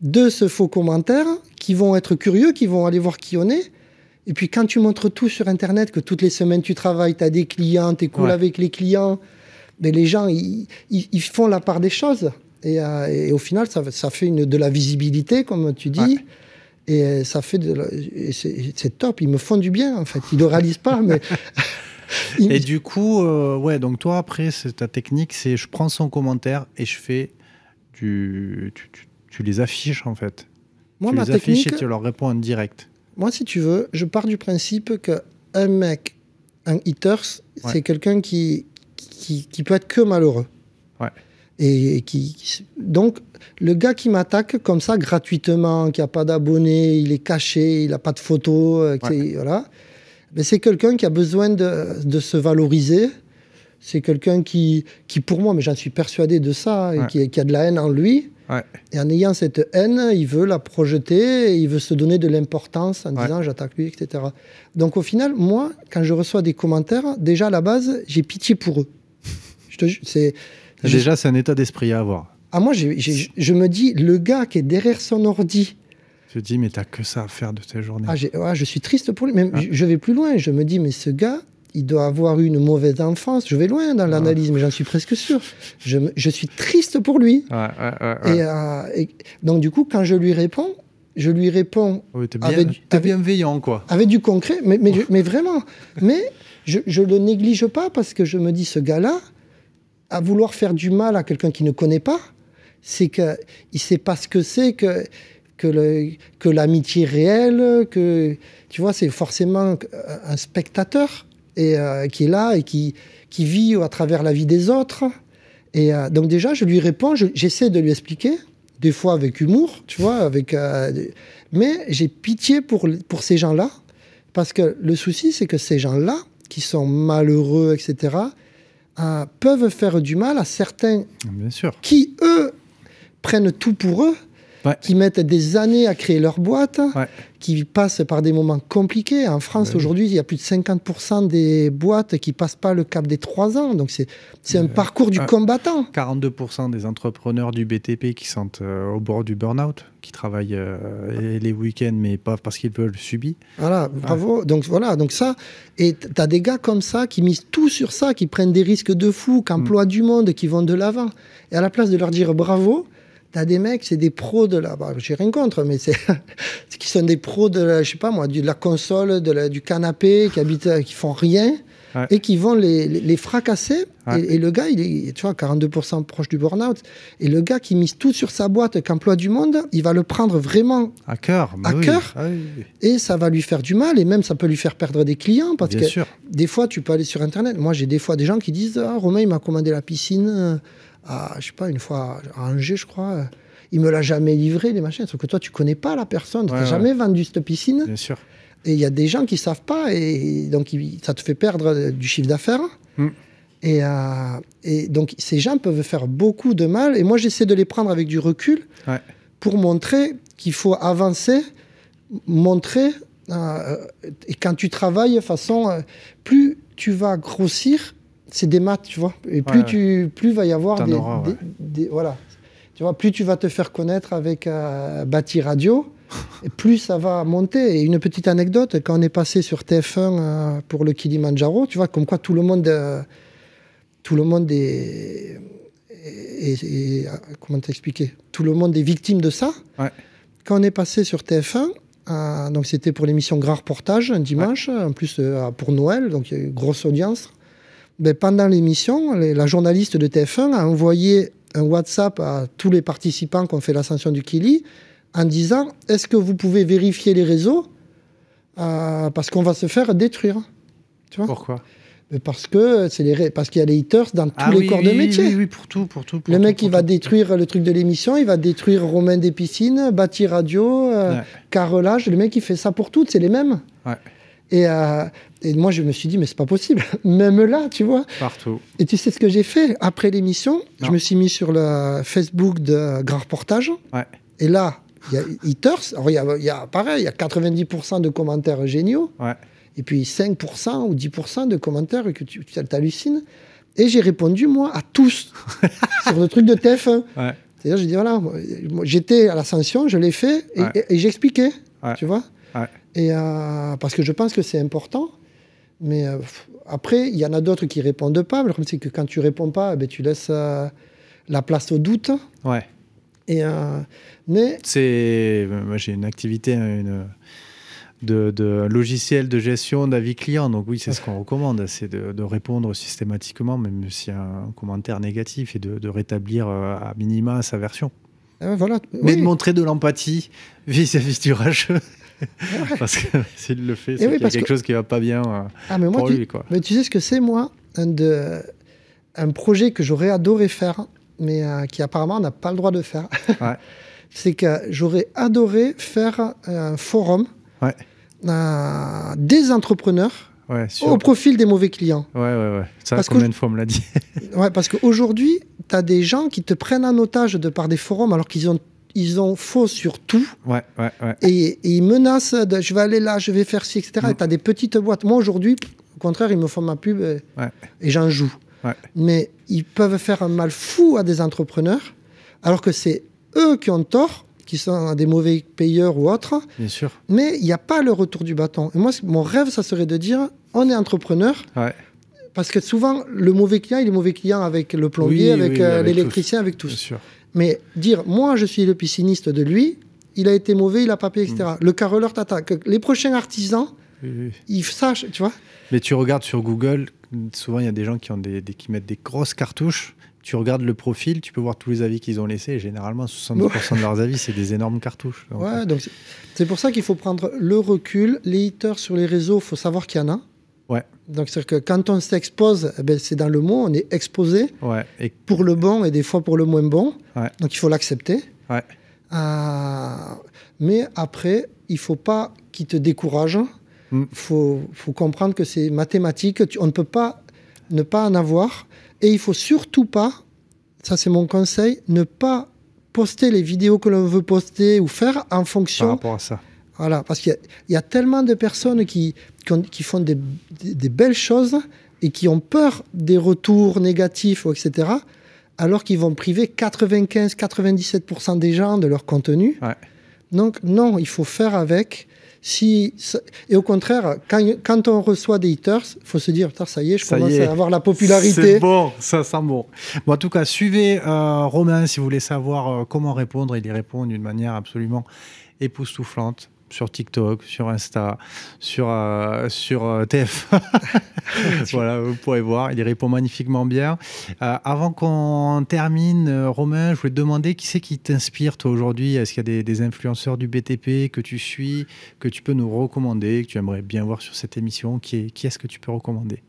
de ce faux commentaire, qui vont être curieux, qui vont aller voir qui on est et puis quand tu montres tout sur Internet, que toutes les semaines tu travailles, tu as des clients, tu es cool avec les clients, mais ben, les gens, ils, font la part des choses. Euh, et, au final, ça, ça fait une, de la visibilité, comme tu dis. Et euh, ça fait de c'est, top, ils me font du bien en fait. Ils ne le réalisent pas, mais. Et du coup, euh, ouais, donc toi après, c'est ta technique, c'est je prends son commentaire et je fais du. Tu, tu, les affiches en fait. Moi, tu les affiches et tu leur réponds en direct moi, si tu veux, je pars du principe que un mec, un hitter, c'est quelqu'un qui, qui, peut être que malheureux. Et, qui, donc, le gars qui m'attaque comme ça gratuitement, qui n'a pas d'abonnés, il est caché, il n'a pas de photo, euh, voilà. Mais c'est quelqu'un qui a besoin de, de se valoriser. C'est quelqu'un qui, qui, pour moi, mais j'en suis persuadé de ça, hein, et qui, qui, a de la haine en lui. Et en ayant cette haine, il veut la projeter, il veut se donner de l'importance en disant j'attaque lui, etc. Donc au final, moi, quand je reçois des commentaires, déjà à la base, j'ai pitié pour eux. c'est, déjà, c'est un état d'esprit à avoir. Ah, moi, je me dis, le gars qui est derrière son ordi, je dis, mais t'as que ça à faire de ta journée. Ah, je suis triste pour lui. mais hein je, vais plus loin. Je me dis, mais ce gars, il doit avoir eu une mauvaise enfance. Je vais loin dans ah. l'analyse, mais j'en suis presque sûr. Je, suis triste pour lui. Euh, et, donc, du coup, quand je lui réponds, je lui réponds ah T'es bien, avec, bienveillant, quoi. Avec du concret, mais, vraiment. Mais je, je le néglige pas parce que je me dis, ce gars-là, à vouloir faire du mal à quelqu'un qui ne connaît pas, c'est qu'il ne sait pas ce que c'est que que l'amitié réelle, que tu vois, c'est forcément un spectateur et euh, qui est là et qui, vit à travers la vie des autres. Et euh, donc déjà, je lui réponds, j'essaie de lui expliquer, des fois avec humour, tu vois, avec, euh, mais j'ai pitié pour, pour ces gens-là, parce que le souci, c'est que ces gens-là, qui sont malheureux, etc., peuvent faire du mal à certains Bien sûr. qui, eux, prennent tout pour eux qui mettent des années à créer leur boîte, qui passent par des moments compliqués. En France, ben aujourd'hui, il y a plus de 50% des boîtes qui passent pas le cap des 3 ans. Donc, c'est, un ben, parcours du combattant. 42% des entrepreneurs du BTP qui sont euh, au bord du burn-out, qui travaillent euh, les week-ends, mais pas parce qu'ils veulent subir. Voilà, bravo. Donc, voilà, donc ça. Et tu as des gars comme ça qui misent tout sur ça, qui prennent des risques de fou, qui mm. emploient du monde, qui vont de l'avant. Et à la place de leur dire bravo, T'as des mecs, c'est des pros de la. Bah, j'ai rien contre, mais c'est. qui sont des pros de la, je sais pas moi, de la console, du canapé, qui habitent, qui font rien. et qui vont les, fracasser. Et, le gars, il est, tu vois, 42% proche du burn-out. Et le gars qui mise tout sur sa boîte qu'emploie du monde, il va le prendre vraiment à cœur. à bah ah Et ça va lui faire du mal. Et même, ça peut lui faire perdre des clients. Parce que des fois, tu peux aller sur Internet. Moi, j'ai des fois des gens qui disent Ah, Romain, il m'a commandé la piscine. Euh, je ah, je sais pas, une fois à Angers, je crois. Il me l'a jamais livré, les machins. Sauf que toi, tu connais pas la personne. tu n'as jamais vendu cette piscine. Bien sûr. Et il y a des gens qui savent pas. Et donc, ça te fait perdre euh, du chiffre d'affaires. Hmm. Euh, et, donc, ces gens peuvent faire beaucoup de mal. Et moi, j'essaie de les prendre avec du recul pour montrer qu'il faut avancer, montrer. Euh, et quand tu travailles de façon. plus tu vas grossir, c'est des maths, tu vois. Et plus tu, plus va y avoir des, voilà, tu vois, plus tu vas te faire connaître avec euh, Bati Radio, plus ça va monter. Et une petite anecdote, quand on est passé sur TF1 euh, pour le Kilimanjaro, tu vois, comme quoi tout le monde, euh, tout le monde est, comment t'expliquer, tout le monde est victime de ça. Quand on est passé sur TF1, donc c'était pour l'émission Grand Reportage un dimanche, en plus pour Noël, donc il y a eu grosse audience. Ben, pendant l'émission, la journaliste de TF1 a envoyé un WhatsApp à tous les participants qui ont fait l'ascension du Kili en disant Est-ce que vous pouvez vérifier les réseaux euh, Parce qu'on va se faire détruire. Tu vois Pourquoi ben, parce que c'est les parce qu'il y a les haters dans tous ah les corps de métier. Oui, oui, pour tout, pour tout. le mec, qui va détruire le truc de l'émission, il va détruire Romain des Piscines, Bâti Radio, euh, Carrelage. Le mec, qui fait ça pour toutes, c'est les mêmes. Ouais. Euh, et, moi, je me suis dit, mais c'est pas possible. Même là, tu vois. Partout. Et tu sais ce que j'ai fait Après l'émission, je me suis mis sur le Facebook de Grand Reportage. Ouais. Et là, il y a Eaters. Alors, il y a, pareil, il y a 90% de commentaires géniaux. Ouais. Et puis 5% ou 10% de commentaires que tu t'hallucines. Et j'ai répondu, moi, à tous sur le truc de TF1. Ouais. C'est-à-dire, j'ai dit voilà, j'étais à l'ascension, je l'ai fait et, j'expliquais, tu vois. Et, euh, parce que je pense que c'est important. Mais euh, après, il y en a d'autres qui répondent pas. le problème, c'est que quand tu réponds pas, eh ben, tu laisses euh, la place au doute. Ouais. Et, mais... C'est... j'ai une activité... Hein, une... De, de, logiciels de gestion d'avis client. Donc oui, c'est ce qu'on recommande, c'est de, répondre systématiquement, même s'il y a un commentaire négatif, et de, rétablir à minima sa version. Eh ben, voilà. Mais de montrer de l'empathie vis-à-vis du rageux parce que s'il le fait, eh c'est y a quelque chose qui va pas bien euh, ah, pour tu... lui. Quoi. Mais tu sais ce que c'est, moi un, de... un projet que j'aurais adoré faire, mais euh, qui apparemment n'a pas le droit de faire. c'est que j'aurais adoré faire un forum euh, des entrepreneurs au profil des mauvais clients. Ouais, ouais, ouais. Ça, parce combien de fois on me l'a dit ouais, parce qu'aujourd'hui, tu as des gens qui te prennent en otage de par des forums alors qu'ils ont ils ont faux sur tout. Et, ils menacent de je vais aller là, je vais faire ci, etc. Et tu mm. as des petites boîtes. Moi, aujourd'hui, au contraire, ils me font ma pub et, j'en joue. Mais ils peuvent faire un mal fou à des entrepreneurs, alors que c'est eux qui ont tort, qui sont des mauvais payeurs ou autres. Bien sûr. Mais il n'y a pas le retour du bâton. Et moi, mon rêve, ça serait de dire on est entrepreneur. Parce que souvent, le mauvais client, il est mauvais client avec le plombier, avec, euh, l'électricien, avec tous. Bien sûr. Mais dire, moi, je suis le pisciniste de lui, il a été mauvais, il a pas payé, etc. Mm. Le carreleur t'attaque. Les prochains artisans, ils sachent, tu vois. Mais tu regardes sur Google, souvent, il y a des gens qui, mettent des grosses cartouches. Tu regardes le profil, tu peux voir tous les avis qu'ils ont laissés. Et généralement, 70% de leurs avis, c'est des énormes cartouches. donc euh, c'est pour ça qu'il faut prendre le recul. Les haters sur les réseaux, faut savoir qu'il y en a. Ouais. Donc, c'est-à-dire que quand on s'expose, eh ben, c'est dans le mot, on est exposé ouais. et... pour le bon et des fois pour le moins bon. Ouais. Donc, il faut l'accepter. Euh, mais après, il ne faut pas qu'il te décourage. Il hmm. faut, faut, comprendre que c'est mathématique. On ne peut pas ne pas en avoir. Et il faut surtout pas, ça c'est mon conseil, ne pas poster les vidéos que l'on veut poster ou faire en fonction Par rapport à ça. Voilà, parce qu'il y, a tellement de personnes qui, qui, font des, belles choses et qui ont peur des retours négatifs, etc., alors qu'ils vont priver 95-97% des gens de leur contenu. Donc non, il faut faire avec. Si, et au contraire, quand, on reçoit des haters, il faut se dire, ça y est, je commence à avoir la popularité. C'est bon, ça sent bon. En tout cas, suivez euh, Romain si vous voulez savoir euh, comment répondre. Il y répond d'une manière absolument époustouflante sur TikTok, sur Insta, sur, euh, sur euh, TF. voilà, vous pourrez voir, il répond magnifiquement bien. Euh, avant qu'on termine, Romain, je voulais te demander qui c'est qui t'inspire toi aujourd'hui Est-ce qu'il y a des, influenceurs du BTP que tu suis, que tu peux nous recommander, que tu aimerais bien voir sur cette émission Qui, est, ce que tu peux recommander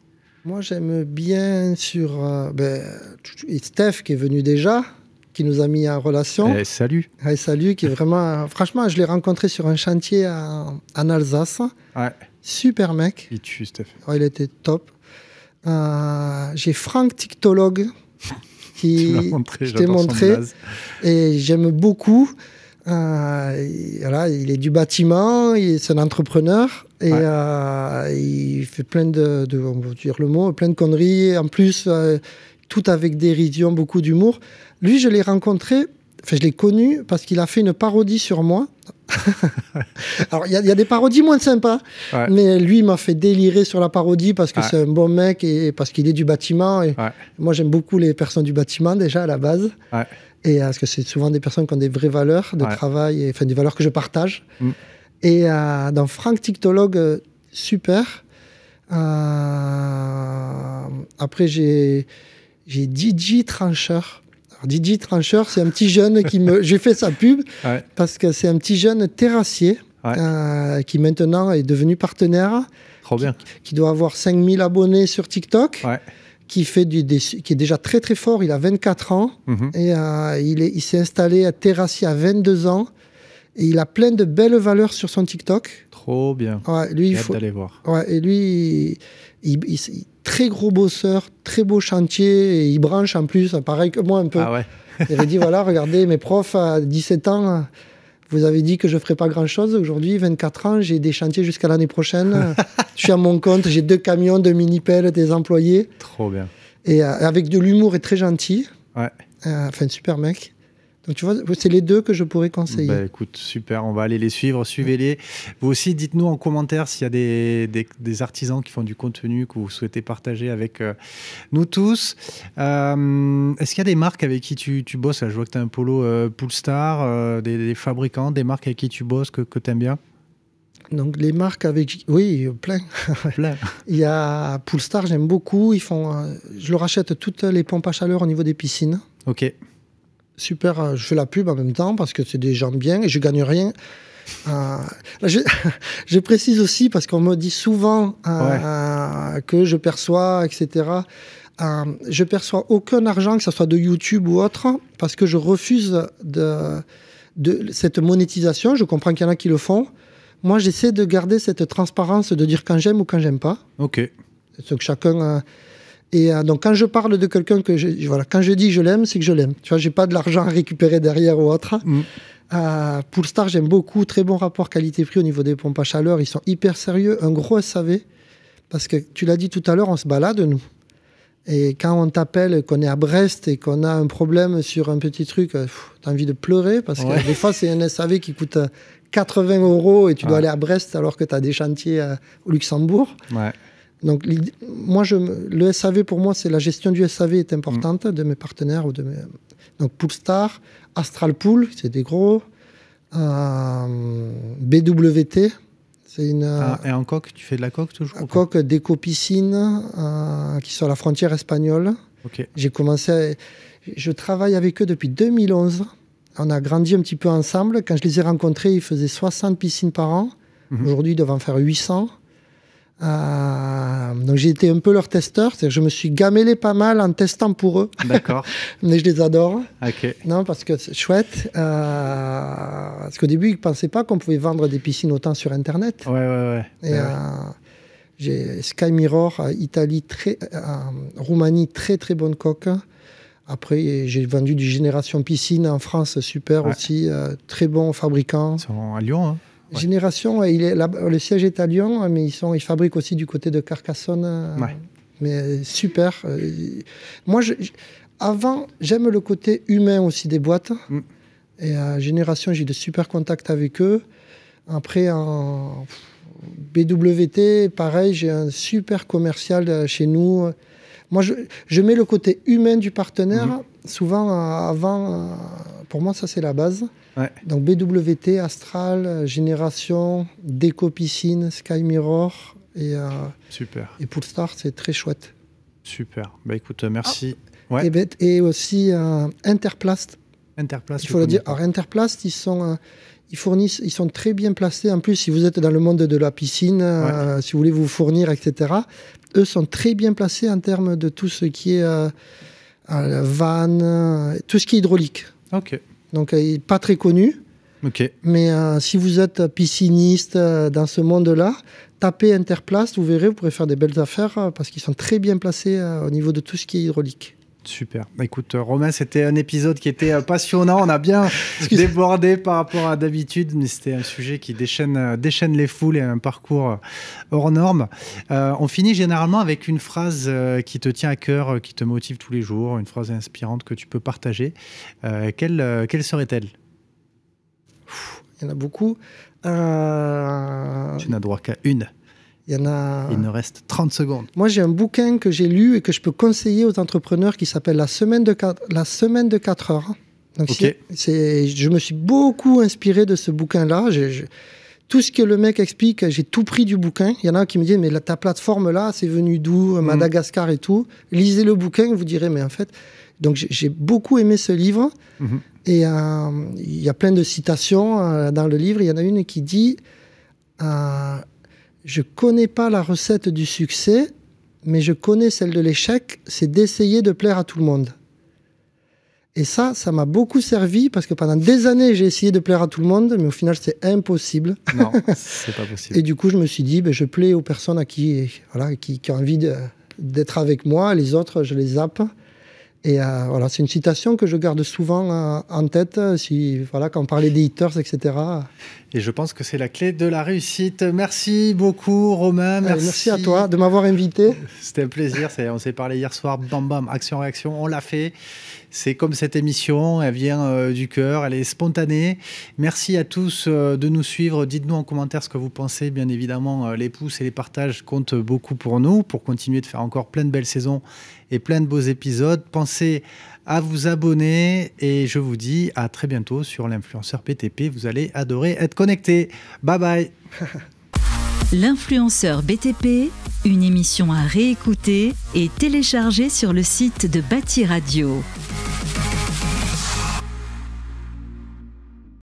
Moi, j'aime bien sur ben, Steph qui est venu déjà qui nous a mis en relation. Eh, salut. Eh, salut, qui est vraiment. Franchement, je l'ai rencontré sur un chantier en, Alsace. Ouais. Super mec. Il tue, Steph. il était top. Euh, j'ai Franck Tictologue qui. montré, je t'ai montré. Et j'aime beaucoup. Euh, voilà, il est du bâtiment, c'est un entrepreneur et euh, il fait plein de, on va dire le mot, plein de conneries. En plus, euh, tout avec dérision, beaucoup d'humour. Lui, je l'ai rencontré, enfin, je l'ai connu parce qu'il a fait une parodie sur moi. Alors, il y, a des parodies moins sympas, mais lui, m'a fait délirer sur la parodie parce que c'est un bon mec et parce qu'il est du bâtiment. Et Moi, j'aime beaucoup les personnes du bâtiment déjà à la base. Et euh, parce que c'est souvent des personnes qui ont des vraies valeurs de travail, et, enfin des valeurs que je partage. Mm. Et euh, dans Franck Tictologue, euh, super. Euh, après, j'ai j'ai Didi Trancheur. Alors, Didi Trancheur, c'est un petit jeune qui me. J'ai fait sa pub parce que c'est un petit jeune terrassier euh, qui maintenant est devenu partenaire. Trop bien. Qui, doit avoir 5000 abonnés sur TikTok. Ouais. Qui, fait du, qui est déjà très très fort, il a 24 ans mhm. et euh, il s'est installé à Terrassier à 22 ans. Et il a plein de belles valeurs sur son TikTok. Trop bien. lui, il faut d'aller voir. Ouais, et lui, il, très gros bosseur, très beau chantier, et il branche en plus, pareil que moi un peu. Ah il avait dit voilà, regardez, mes profs à 17 ans, vous avez dit que je ne ferais pas grand-chose. Aujourd'hui, 24 ans, j'ai des chantiers jusqu'à l'année prochaine. je suis à mon compte, j'ai deux camions, deux mini-pelles, des employés. Trop bien. Et euh, avec de l'humour et très gentil. Ouais. Euh, enfin, super mec. Donc tu vois, c'est les deux que je pourrais conseiller. Bah, écoute, super, on va aller les suivre, suivez-les. Vous aussi, dites-nous en commentaire s'il y a des, artisans qui font du contenu que vous souhaitez partager avec euh, nous tous. Euh, est-ce qu'il y a des marques avec qui tu, bosses Je vois que tu as un polo euh, Poolstar, des, fabricants, des marques avec qui tu bosses que, tu aimes bien donc les marques avec... Oui, plein. plein. Il y a Poolstar, j'aime beaucoup. Ils font... Je leur achète toutes les pompes à chaleur au niveau des piscines. Ok super, euh, je fais la pub en même temps parce que c'est des gens bien et je gagne rien. Euh, je, précise aussi parce qu'on me dit souvent euh, que je perçois, etc. Euh, je perçois aucun argent, que ce soit de YouTube ou autre, parce que je refuse de, de cette monétisation. Je comprends qu'il y en a qui le font. Moi, j'essaie de garder cette transparence de dire quand j'aime ou quand j'aime pas. Ok. Donc que chacun et euh, donc, quand je parle de quelqu'un que je, voilà, quand je dis je l'aime, c'est que je l'aime. Tu vois, j'ai pas de l'argent à récupérer derrière ou autre. Mm. Euh, pour le Star, j'aime beaucoup. Très bon rapport qualité-prix au niveau des pompes à chaleur. Ils sont hyper sérieux. Un gros SAV. Parce que tu l'as dit tout à l'heure, on se balade, nous. Et quand on t'appelle, qu'on est à Brest et qu'on a un problème sur un petit truc, euh, t'as envie de pleurer parce que des fois, c'est un SAV qui coûte 80 euros et tu dois aller à Brest alors que t'as des chantiers au Luxembourg. Ouais. Donc, moi, je, le SAV, pour moi, c'est la gestion du SAV est importante mm. de mes partenaires. Ou de donc, Poolstar, Astral Pool, c'est des gros. Euh, BWT, c'est une. Ah, et en coque, tu fais de la coque toujours En coque déco piscine euh, qui sont à la frontière espagnole. Ok. J'ai commencé. je travaille avec eux depuis 2011. On a grandi un petit peu ensemble. Quand je les ai rencontrés, ils faisaient 60 piscines par an. Mhm. Aujourd'hui, ils doivent en faire 800. Euh, donc j'ai été un peu leur testeur, cest je me suis gamélé pas mal en testant pour eux. D'accord. Mais je les adore. Ok. Non, parce que c'est chouette. Euh, parce qu'au début, ils ne pensaient pas qu'on pouvait vendre des piscines autant sur Internet. Ouais, ouais, ouais. Euh, j'ai Sky Mirror, Italie, Roumanie, très très bonne coque. Après, j'ai vendu du Génération Piscine en France, super aussi, très bon fabricant. Ils sont à Lyon, hein Génération, il est là, le siège est à Lyon, hein, mais ils, sont, ils fabriquent aussi du côté de Carcassonne. Hein. Mais euh, super. Euh, moi, je, avant, j'aime le côté humain aussi des boîtes. Mm. Et à Génération, j'ai de super contacts avec eux. Après, en BWT, pareil, j'ai un super commercial euh, chez nous. Moi, je, mets le côté humain du partenaire. Mm. Souvent, avant, pour moi, ça, c'est la base. Donc BWT, Astral, Génération, Déco Piscine, Sky Mirror et, euh, Super. et Poolstar, c'est très chouette. Super. Bah écoute, euh, merci. Ah. Et, aussi euh, Interplast. Interplast. Il faut le dire. Alors Interplast, ils sont. ils fournissent, ils sont très bien placés. En plus, si vous êtes dans le monde de la piscine, si vous voulez vous fournir, etc., eux sont très bien placés en termes de tout ce qui est euh, vanne, tout ce qui est hydraulique. Donc, euh, il pas très connu. Mais euh, si vous êtes pisciniste euh, dans ce monde-là, tapez Interplace, vous verrez, vous pourrez faire des belles affaires parce qu'ils sont très bien placés au niveau de tout ce qui est hydraulique. Super. Bah, écoute, euh, Romain, c'était un épisode qui était euh, passionnant. On a bien débordé par rapport à d'habitude, mais c'était un sujet qui déchaîne, euh, les foules et un parcours hors norme. on finit généralement avec une phrase qui te tient à cœur, qui te motive tous les jours, une phrase inspirante que tu peux partager. quelle, quelle serait-elle Il y en a beaucoup. Tu n'as droit qu'à une. Il, ne reste 30 secondes. Moi, j'ai un bouquin que j'ai lu et que je peux conseiller aux entrepreneurs qui s'appelle La semaine de 4, La semaine de 4 heures. Donc, c'est, je me suis beaucoup inspiré de ce bouquin-là. tout ce que le mec explique, j'ai tout pris du bouquin. Il y en a qui me disent, mais ta plateforme-là, c'est venu d'où euh, mhm. Madagascar et tout. Lisez le bouquin, vous direz, mais en fait, donc j'ai beaucoup aimé ce livre. Mhm. Et euh, il y a plein de citations euh, dans le livre. Il y en a une qui dit je ne connais pas la recette du succès, mais je connais celle de l'échec, c'est d'essayer de plaire à tout le monde. Et ça, ça m'a beaucoup servi parce que pendant des années, j'ai essayé de plaire à tout le monde, mais au final, c'est impossible. Non, c'est pas possible. et du coup, je me suis dit, ben, je plais aux personnes à qui, voilà, qui, qui ont envie d'être avec moi, les autres, je les zappe. Et euh, voilà, c'est une citation que je garde souvent euh, en tête, euh, si, voilà, quand on parlait des hitters, etc. Et je pense que c'est la clé de la réussite. Merci beaucoup, Romain. Merci, à toi de m'avoir invité. C'était un plaisir. On s'est parlé hier soir, bam bam, action-réaction, on l'a fait. C'est comme cette émission, elle vient du cœur, elle est spontanée. Merci à tous de nous suivre. Dites-nous en commentaire ce que vous pensez. Bien évidemment, les pouces et les partages comptent beaucoup pour nous, pour continuer de faire encore plein de belles saisons et plein de beaux épisodes. Pensez à vous abonner et je vous dis à très bientôt sur l'influenceur BTP. Vous allez adorer être connecté. Bye bye. L'influenceur BTP, une émission à réécouter et télécharger sur le site de Bâti Radio.